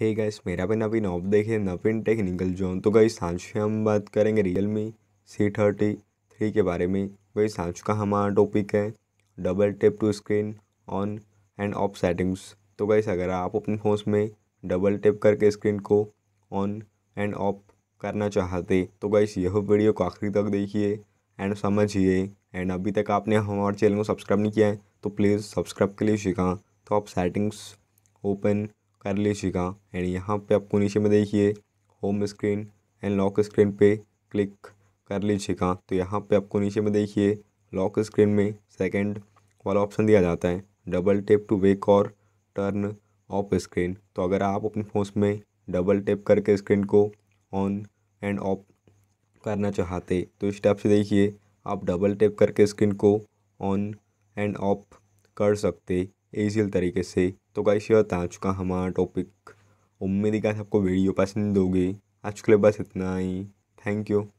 hey guys मेरा भी नवीन of देखिए नवीन टेक्निकल जोन तो गई सांच हम बात करेंगे Realme C thirty three के बारे में गई सांच का हमारा टॉपिक है double tap to screen on and off settings तो गैस अगर आप अपने फ़ोन में डबल टेप करके स्क्रीन को ऑन एंड ऑफ करना चाहते तो गैस यह वीडियो को आखिरी तक देखिए एंड समझिए एंड अभी तक आपने हमारे चैनल को सब्सक्राइब नहीं किया है तो प्लीज़ सब्सक्राइब के लिए सीखा तो आप सेटिंग्स ओपन कर लीजिएगा एंड यहाँ पे आपको नीचे में देखिए home screen and lock screen पे क्लिक कर लीजिएगा तो यहाँ पे आपको नीचे में देखिए लॉक स्क्रीन में सेकंड वाला ऑप्शन दिया जाता है डबल टेप टू वेक और टर्न ऑफ स्क्रीन तो अगर आप अपने फ़ोन में डबल टेप करके स्क्रीन को ऑन एंड ऑफ करना चाहते तो इस टाइप से देखिए आप डबल टेप करके स्क्रीन को ऑन एंड ऑफ कर सकते ईजील तरीके से तो गाइस ये बता चुका हमारा टॉपिक उम्मीद है कि आपको वीडियो पसंद होगी आज के लिए बस इतना ही थैंक यू